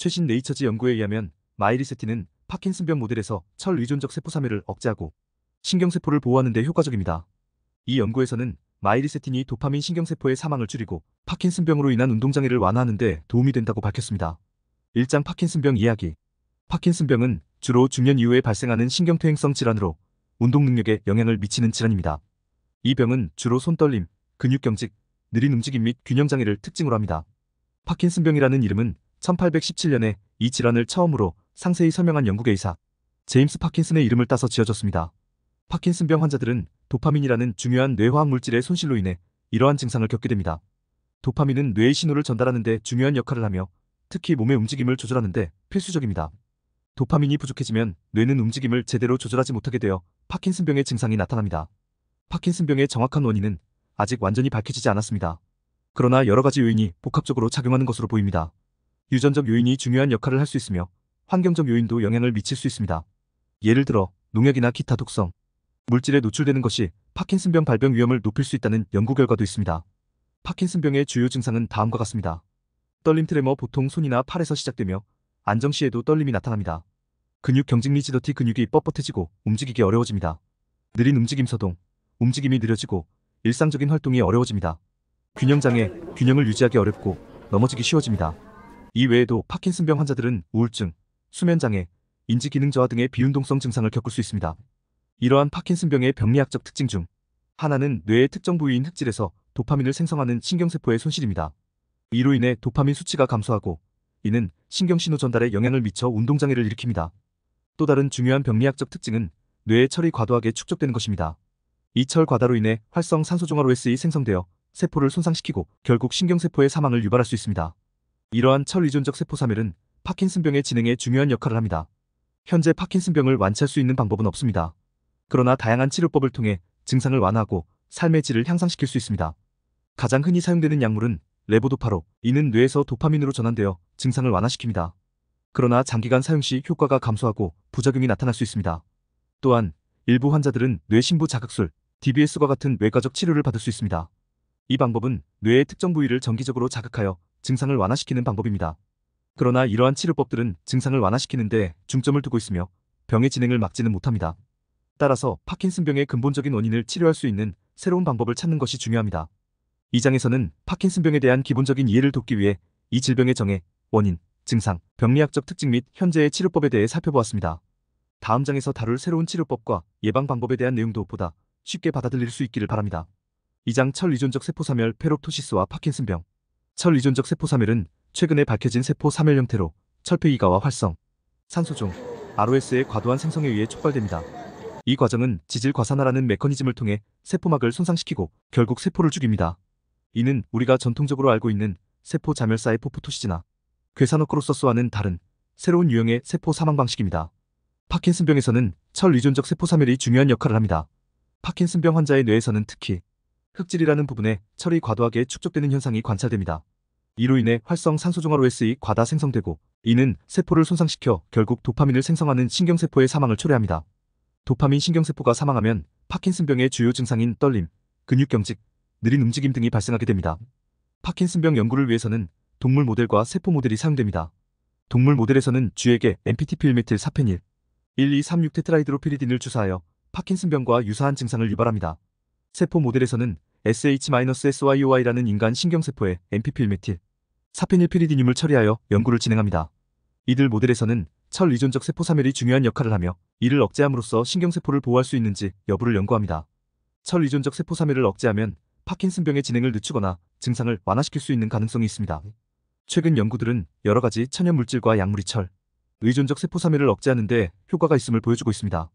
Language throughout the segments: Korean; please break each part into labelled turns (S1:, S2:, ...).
S1: 최신 네이처지 연구에 의하면 마이리세틴은 파킨슨병 모델에서 철 의존적 세포 사멸을 억제하고 신경세포를 보호하는 데 효과적입니다. 이 연구에서는 마이리세틴이 도파민 신경세포의 사망을 줄이고 파킨슨병으로 인한 운동장애를 완화하는 데 도움이 된다고 밝혔습니다. 일장 파킨슨병 이야기 파킨슨병은 주로 중년 이후에 발생하는 신경퇴행성 질환으로 운동 능력에 영향을 미치는 질환입니다. 이 병은 주로 손떨림, 근육경직, 느린 움직임 및 균형장애를 특징으로 합니다. 파킨슨병이라는 이름은 1817년에 이 질환을 처음으로 상세히 설명한 영국의 의사 제임스 파킨슨의 이름을 따서 지어졌습니다. 파킨슨병 환자들은 도파민이라는 중요한 뇌화학 물질의 손실로 인해 이러한 증상을 겪게 됩니다. 도파민은 뇌의 신호를 전달하는 데 중요한 역할을 하며 특히 몸의 움직임을 조절하는 데 필수적입니다. 도파민이 부족해지면 뇌는 움직임을 제대로 조절하지 못하게 되어 파킨슨병의 증상이 나타납니다. 파킨슨병의 정확한 원인은 아직 완전히 밝혀지지 않았습니다. 그러나 여러 가지 요인이 복합적으로 작용하는 것으로 보입니다. 유전적 요인이 중요한 역할을 할 수 있으며 환경적 요인도 영향을 미칠 수 있습니다. 예를 들어 농약이나 기타 독성, 물질에 노출되는 것이 파킨슨병 발병 위험을 높일 수 있다는 연구 결과도 있습니다. 파킨슨병의 주요 증상은 다음과 같습니다. 떨림 트레머 보통 손이나 팔에서 시작되며 안정 시에도 떨림이 나타납니다. 근육 경직리 지더티 근육이 뻣뻣해지고 움직이기 어려워집니다. 느린 움직임 서동, 움직임이 느려지고 일상적인 활동이 어려워집니다. 균형장애, 균형을 유지하기 어렵고 넘어지기 쉬워집니다. 이 외에도 파킨슨병 환자들은 우울증, 수면장애, 인지기능 저하 등의 비운동성 증상을 겪을 수 있습니다. 이러한 파킨슨병의 병리학적 특징 중 하나는 뇌의 특정 부위인 흑질에서 도파민을 생성하는 신경세포의 손실입니다. 이로 인해 도파민 수치가 감소하고 이는 신경신호 전달에 영향을 미쳐 운동장애를 일으킵니다. 또 다른 중요한 병리학적 특징은 뇌의 철이 과도하게 축적되는 것입니다. 이 철 과다로 인해 활성 산소종합 OS이 생성되어 세포를 손상시키고 결국 신경세포의 사망을 유발할 수 있습니다. 이러한 철이존적 세포사멸은 파킨슨병의 진행에 중요한 역할을 합니다. 현재 파킨슨병을 완치할 수 있는 방법은 없습니다. 그러나 다양한 치료법을 통해 증상을 완화하고 삶의 질을 향상시킬 수 있습니다. 가장 흔히 사용되는 약물은 레보도파로 이는 뇌에서 도파민으로 전환되어 증상을 완화시킵니다. 그러나 장기간 사용 시 효과가 감소하고 부작용이 나타날 수 있습니다. 또한 일부 환자들은 뇌신부 자극술, DBS과 같은 외과적 치료를 받을 수 있습니다. 이 방법은 뇌의 특정 부위를 정기적으로 자극하여 증상을 완화시키는 방법입니다. 그러나 이러한 치료법들은 증상을 완화시키는데 중점을 두고 있으며 병의 진행을 막지는 못합니다. 따라서 파킨슨병의 근본적인 원인을 치료할 수 있는 새로운 방법을 찾는 것이 중요합니다. 이 장에서는 파킨슨병에 대한 기본적인 이해를 돕기 위해 이 질병의 정해, 원인, 증상, 병리학적 특징 및 현재의 치료법에 대해 살펴보았습니다. 다음 장에서 다룰 새로운 치료법과 예방 방법에 대한 내용도 보다 쉽게 받아들일 수 있기를 바랍니다. 이 장 철 의존적 세포사멸 페롭토시스와 파킨슨병 철 의존적 세포사멸은 최근에 밝혀진 세포사멸 형태로 철폐이가와 활성, 산소 중 ROS의 과도한 생성에 의해 촉발됩니다. 이 과정은 지질 과산화라는 메커니즘을 통해 세포막을 손상시키고 결국 세포를 죽입니다. 이는 우리가 전통적으로 알고 있는 세포 자멸사의 포프토시지나 괴산호크로서스와는 다른 새로운 유형의 세포 사망 방식입니다. 파킨슨병에서는 철 의존적 세포 사멸이 중요한 역할을 합니다. 파킨슨병 환자의 뇌에서는 특히 흑질이라는 부분에 철이 과도하게 축적되는 현상이 관찰됩니다. 이로 인해 활성 산소종화로 SE 과다 생성되고 이는 세포를 손상시켜 결국 도파민을 생성하는 신경세포의 사망을 초래합니다. 도파민 신경세포가 사망하면 파킨슨병의 주요 증상인 떨림, 근육경직, 느린 움직임 등이 발생하게 됩니다. 파킨슨병 연구를 위해서는 동물 모델과 세포 모델이 사용됩니다. 동물 모델에서는 쥐에게 MPT필메틸 사페닐 1236 테트라이드로피리딘을 주사하여 파킨슨병과 유사한 증상을 유발합니다. 세포 모델에서는 SH-SYOI라는 인간 신경세포에 MP필메틸 사피닐 피리디늄을 처리하여 연구를 진행합니다. 이들 모델에서는 철 이존적 세포사멸이 중요한 역할을 하며 이를 억제함으로써 신경세포를 보호할 수 있는지 여부를 연구합니다. 철 이존적 세포사멸을 억제하면 파킨슨병의 진행을 늦추거나 증상을 완화시킬 수 있는 가능성이 있습니다. 최근 연구들은 여러 가지 천연물질과 약물이 철, 의존적 세포사멸을 억제하는 데 효과가 있음을 보여주고 있습니다.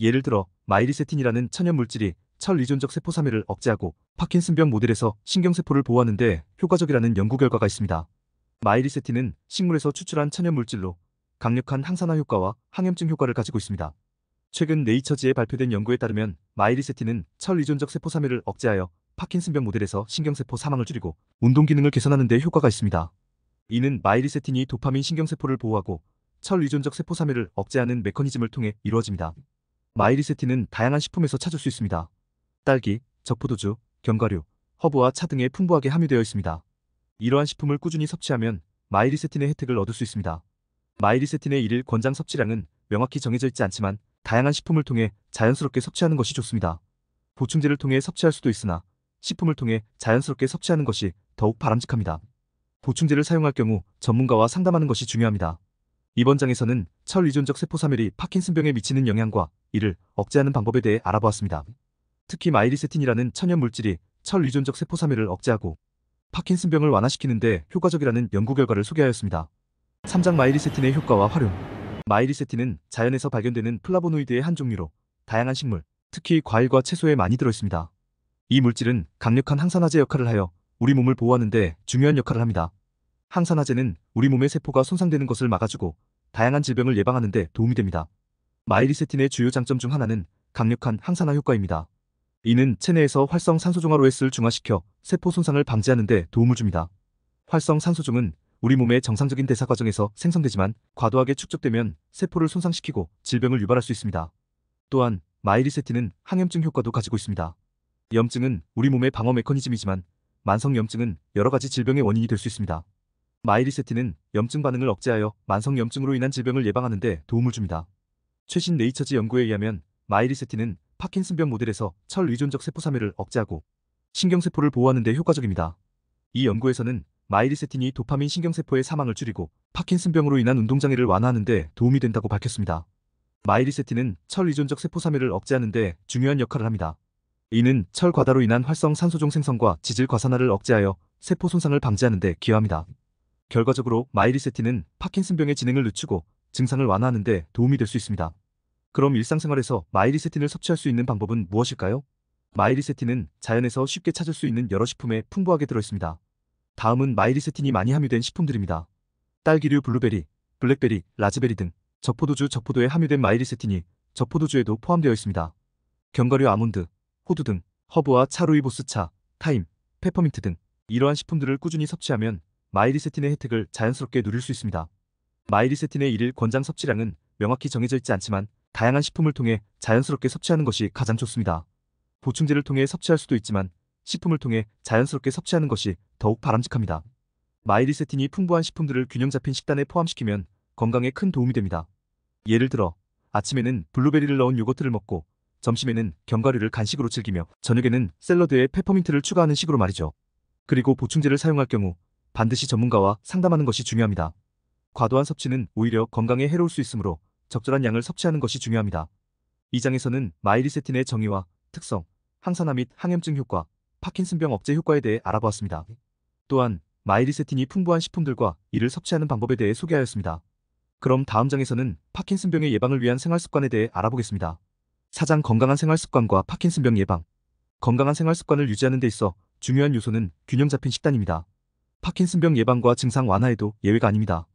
S1: 예를 들어 마이리세틴이라는 천연물질이 철리존적 세포사멸을 억제하고 파킨슨병 모델에서 신경세포를 보호하는데 효과적이라는 연구 결과가 있습니다. 마이리세틴은 식물에서 추출한 천연물질로 강력한 항산화 효과와 항염증 효과를 가지고 있습니다. 최근 네이처지에 발표된 연구에 따르면 마이리세틴은 철리존적 세포사멸을 억제하여 파킨슨병 모델에서 신경세포 사망을 줄이고 운동 기능을 개선하는 데 효과가 있습니다. 이는 마이리세틴이 도파민 신경세포를 보호하고 철리존적 세포 사멸을 억제하는 메커니즘을 통해 이루어집니다. 마이리세틴은 다양한 식품에서 찾을 수 있습니다. 딸기, 적포도주, 견과류, 허브와 차 등에 풍부하게 함유되어 있습니다. 이러한 식품을 꾸준히 섭취하면 마이리세틴의 혜택을 얻을 수 있습니다. 마이리세틴의 1일 권장 섭취량은 명확히 정해져 있지 않지만 다양한 식품을 통해 자연스럽게 섭취하는 것이 좋습니다. 보충제를 통해 섭취할 수도 있으나 식품을 통해 자연스럽게 섭취하는 것이 더욱 바람직합니다. 보충제를 사용할 경우 전문가와 상담하는 것이 중요합니다. 이번 장에서는 철 의존적 세포 사멸이 파킨슨병에 미치는 영향과 이를 억제하는 방법에 대해 알아보았습니다. 특히 마이리세틴이라는 천연 물질이 철 의존적 세포 사멸을 억제하고 파킨슨병을 완화시키는데 효과적이라는 연구 결과를 소개하였습니다. 3장 마이리세틴의 효과와 활용 마이리세틴은 자연에서 발견되는 플라보노이드의 한 종류로 다양한 식물, 특히 과일과 채소에 많이 들어있습니다. 이 물질은 강력한 항산화제 역할을 하여 우리 몸을 보호하는 데 중요한 역할을 합니다. 항산화제는 우리 몸의 세포가 손상되는 것을 막아주고 다양한 질병을 예방하는 데 도움이 됩니다. 마이리세틴의 주요 장점 중 하나는 강력한 항산화 효과입니다. 이는 체내에서 활성산소종화로 횟수를 중화시켜 세포 손상을 방지하는 데 도움을 줍니다. 활성산소종은 우리 몸의 정상적인 대사 과정에서 생성되지만 과도하게 축적되면 세포를 손상시키고 질병을 유발할 수 있습니다. 또한 마이리세틴은 항염증 효과도 가지고 있습니다. 염증은 우리 몸의 방어 메커니즘이지만 만성 염증은 여러 가지 질병의 원인이 될 수 있습니다. 마이리세틴은 염증 반응을 억제하여 만성 염증으로 인한 질병을 예방하는 데 도움을 줍니다. 최신 네이처지 연구에 의하면 마이리세틴은 파킨슨병 모델에서 철 의존적 세포사멸을 억제하고 신경세포를 보호하는 데 효과적입니다. 이 연구에서는 마이리세틴이 도파민 신경세포의 사망을 줄이고 파킨슨병으로 인한 운동장애를 완화하는 데 도움이 된다고 밝혔습니다. 마이리세틴은 철 의존적 세포사멸을 억제하는 데 중요한 역할을 합니다. 이는 철 과다로 인한 활성 산소종 생성과 지질 과산화를 억제하여 세포 손상을 방지하는 데 기여합니다. 결과적으로 마이리세틴은 파킨슨병의 진행을 늦추고 증상을 완화하는 데 도움이 될 수 있습니다. 그럼 일상생활에서 마이리세틴을 섭취할 수 있는 방법은 무엇일까요? 마이리세틴은 자연에서 쉽게 찾을 수 있는 여러 식품에 풍부하게 들어있습니다. 다음은 마이리세틴이 많이 함유된 식품들입니다. 딸기류 블루베리, 블랙베리, 라즈베리 등 적포도주 적포도에 함유된 마이리세틴이 적포도주에도 포함되어 있습니다. 견과류 아몬드, 호두 등 허브와 차루이보스차, 타임, 페퍼민트 등 이러한 식품들을 꾸준히 섭취하면 마이리세틴의 혜택을 자연스럽게 누릴 수 있습니다. 마이리세틴의 1일 권장 섭취량은 명확히 정해져 있지 않지만 다양한 식품을 통해 자연스럽게 섭취하는 것이 가장 좋습니다. 보충제를 통해 섭취할 수도 있지만 식품을 통해 자연스럽게 섭취하는 것이 더욱 바람직합니다. 마이리세틴이 풍부한 식품들을 균형 잡힌 식단에 포함시키면 건강에 큰 도움이 됩니다. 예를 들어 아침에는 블루베리를 넣은 요거트를 먹고 점심에는 견과류를 간식으로 즐기며 저녁에는 샐러드에 페퍼민트를 추가하는 식으로 말이죠. 그리고 보충제를 사용할 경우 반드시 전문가와 상담하는 것이 중요합니다. 과도한 섭취는 오히려 건강에 해로울 수 있으므로 적절한 양을 섭취하는 것이 중요합니다. 이 장에서는 마이리세틴의 정의와 특성, 항산화 및 항염증 효과, 파킨슨병 억제 효과에 대해 알아보았습니다. 또한 마이리세틴이 풍부한 식품들과 이를 섭취하는 방법에 대해 소개하였습니다. 그럼 다음 장에서는 파킨슨병의 예방을 위한 생활습관에 대해 알아보겠습니다. 사장 건강한 생활습관과 파킨슨병 예방 건강한 생활습관을 유지하는 데 있어 중요한 요소는 균형 잡힌 식단입니다. 파킨슨병 예방과 증상 완화에도 예외가 아닙니다.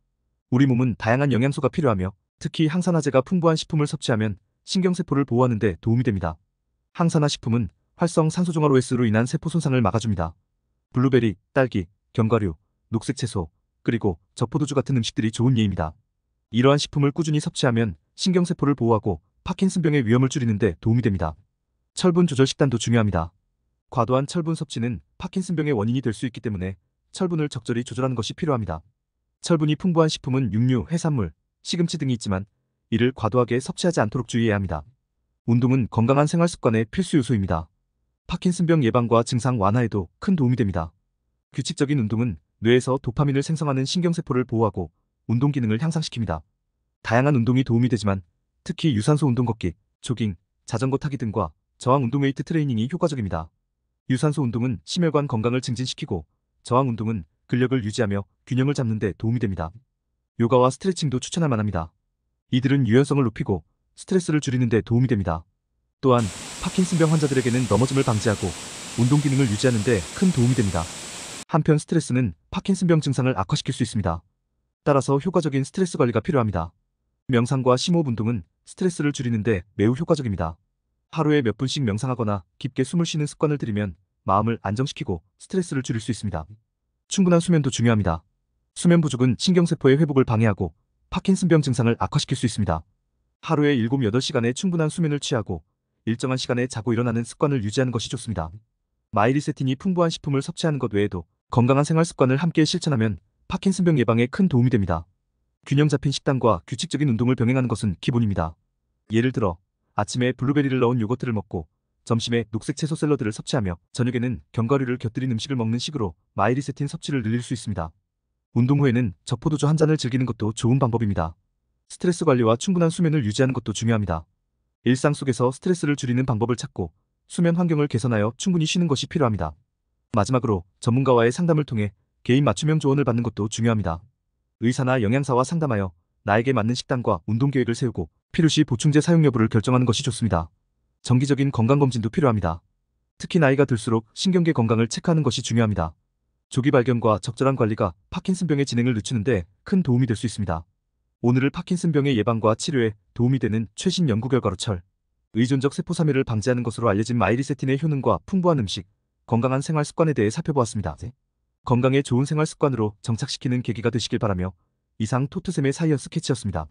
S1: 우리 몸은 다양한 영양소가 필요하며 특히 항산화제가 풍부한 식품을 섭취하면 신경세포를 보호하는 데 도움이 됩니다. 항산화 식품은 활성 산소종화 로에스로 인한 세포 손상을 막아줍니다. 블루베리, 딸기, 견과류, 녹색 채소, 그리고 적포도주 같은 음식들이 좋은 예입니다. 이러한 식품을 꾸준히 섭취하면 신경세포를 보호하고 파킨슨병의 위험을 줄이는 데 도움이 됩니다. 철분 조절 식단도 중요합니다. 과도한 철분 섭취는 파킨슨병의 원인이 될 수 있기 때문에 철분을 적절히 조절하는 것이 필요합니다. 철분이 풍부한 식품은 육류, 해산물, 시금치 등이 있지만 이를 과도하게 섭취하지 않도록 주의해야 합니다. 운동은 건강한 생활 습관의 필수 요소입니다. 파킨슨병 예방과 증상 완화에도 큰 도움이 됩니다. 규칙적인 운동은 뇌에서 도파민을 생성하는 신경세포를 보호하고 운동 기능을 향상시킵니다. 다양한 운동이 도움이 되지만 특히 유산소 운동 걷기, 조깅, 자전거 타기 등과 저항 운동 웨이트 트레이닝이 효과적입니다. 유산소 운동은 심혈관 건강을 증진시키고 저항 운동은 근력을 유지하며 균형을 잡는 데 도움이 됩니다. 요가와 스트레칭도 추천할 만합니다. 이들은 유연성을 높이고 스트레스를 줄이는 데 도움이 됩니다. 또한 파킨슨병 환자들에게는 넘어짐을 방지하고 운동 기능을 유지하는 데 큰 도움이 됩니다. 한편 스트레스는 파킨슨병 증상을 악화시킬 수 있습니다. 따라서 효과적인 스트레스 관리가 필요합니다. 명상과 심호흡 운동은 스트레스를 줄이는 데 매우 효과적입니다. 하루에 몇 분씩 명상하거나 깊게 숨을 쉬는 습관을 들이면 마음을 안정시키고 스트레스를 줄일 수 있습니다. 충분한 수면도 중요합니다. 수면 부족은 신경세포의 회복을 방해하고 파킨슨병 증상을 악화시킬 수 있습니다. 하루에 7, 8시간의 충분한 수면을 취하고 일정한 시간에 자고 일어나는 습관을 유지하는 것이 좋습니다. 마이리세틴이 풍부한 식품을 섭취하는 것 외에도 건강한 생활 습관을 함께 실천하면 파킨슨병 예방에 큰 도움이 됩니다. 균형 잡힌 식단과 규칙적인 운동을 병행하는 것은 기본입니다. 예를 들어 아침에 블루베리를 넣은 요거트를 먹고 점심에 녹색 채소 샐러드를 섭취하며 저녁에는 견과류를 곁들인 음식을 먹는 식으로 마이리세틴 섭취를 늘릴 수 있습니다. 운동 후에는 적포도주 한 잔을 즐기는 것도 좋은 방법입니다. 스트레스 관리와 충분한 수면을 유지하는 것도 중요합니다. 일상 속에서 스트레스를 줄이는 방법을 찾고 수면 환경을 개선하여 충분히 쉬는 것이 필요합니다. 마지막으로 전문가와의 상담을 통해 개인 맞춤형 조언을 받는 것도 중요합니다. 의사나 영양사와 상담하여 나에게 맞는 식단과 운동 계획을 세우고 필요시 보충제 사용 여부를 결정하는 것이 좋습니다. 정기적인 건강검진도 필요합니다. 특히 나이가 들수록 신경계 건강을 체크하는 것이 중요합니다. 조기 발견과 적절한 관리가 파킨슨병의 진행을 늦추는데 큰 도움이 될 수 있습니다. 오늘을 파킨슨병의 예방과 치료에 도움이 되는 최신 연구 결과로 철, 의존적 세포사멸을 방지하는 것으로 알려진 마이리세틴의 효능과 풍부한 음식, 건강한 생활 습관에 대해 살펴보았습니다. 건강에 좋은 생활 습관으로 정착시키는 계기가 되시길 바라며 이상 토트샘의 사이언스 캐치였습니다.